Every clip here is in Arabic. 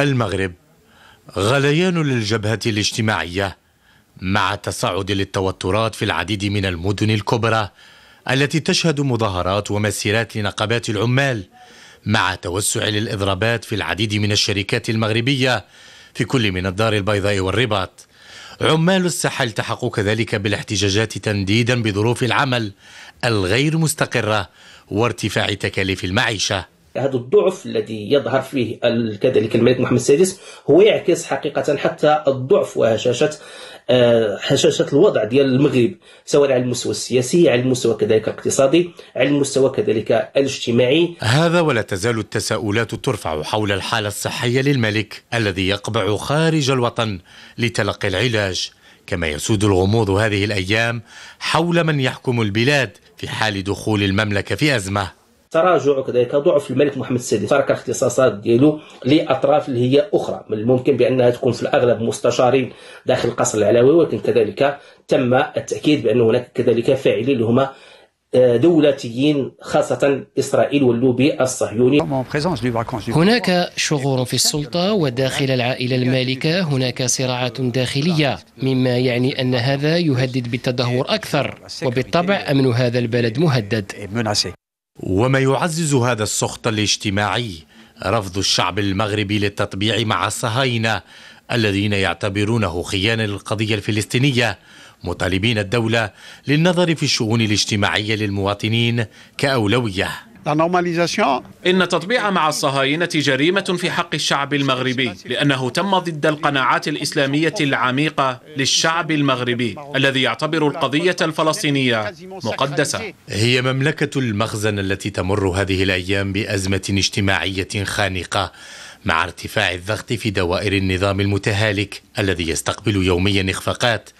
المغرب غليان للجبهة الاجتماعية مع تصاعد للتوترات في العديد من المدن الكبرى التي تشهد مظاهرات ومسيرات لنقابات العمال مع توسع للإضرابات في العديد من الشركات المغربية في كل من الدار البيضاء والرباط عمال الساحة التحقوا كذلك بالاحتجاجات تنديدا بظروف العمل الغير مستقرة وارتفاع تكاليف المعيشة هذا الضعف الذي يظهر فيه كذلك الملك محمد السادس هو يعكس حقيقة حتى الضعف وهشاشة آه، هشاشة الوضع ديال المغرب سواء على المستوى السياسي على المستوى كذلك الاقتصادي على المستوى كذلك الاجتماعي هذا ولا تزال التساؤلات ترفع حول الحالة الصحية للملك الذي يقبع خارج الوطن لتلقي العلاج كما يسود الغموض هذه الأيام حول من يحكم البلاد في حال دخول المملكة في أزمة تراجع كذلك ضعف الملك محمد السادس ترك اختصاصات ديالو لاطراف اللي هي اخرى من الممكن بانها تكون في الاغلب مستشارين داخل القصر العلوي ولكن كذلك تم التاكيد بان هناك كذلك فاعلين اللي هما آه، دولتيين خاصة إسرائيل واللوبي الصهيوني هناك شغور في السلطة وداخل العائلة المالكة هناك صراعات داخلية مما يعني أن هذا يهدد بالتدهور أكثر وبالطبع أمن هذا البلد مهدد وما يعزز هذا السخط الاجتماعي رفض الشعب المغربي للتطبيع مع الصهاينه الذين يعتبرونه خيانه للقضيه الفلسطينيه مطالبين الدوله للنظر في الشؤون الاجتماعيه للمواطنين كاولويه إن تطبيع مع الصهاينة جريمة في حق الشعب المغربي لأنه تم ضد القناعات الإسلامية العميقة للشعب المغربي الذي يعتبر القضية الفلسطينية مقدسة هي مملكة المخزن التي تمر هذه الأيام بأزمة اجتماعية خانقة مع ارتفاع الضغط في دوائر النظام المتهالك الذي يستقبل يوميا اخفاقات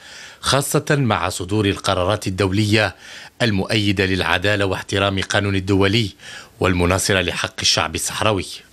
خاصة مع صدور القرارات الدولية المؤيدة للعدالة واحترام قانون الدولي والمناصرة لحق الشعب الصحراوي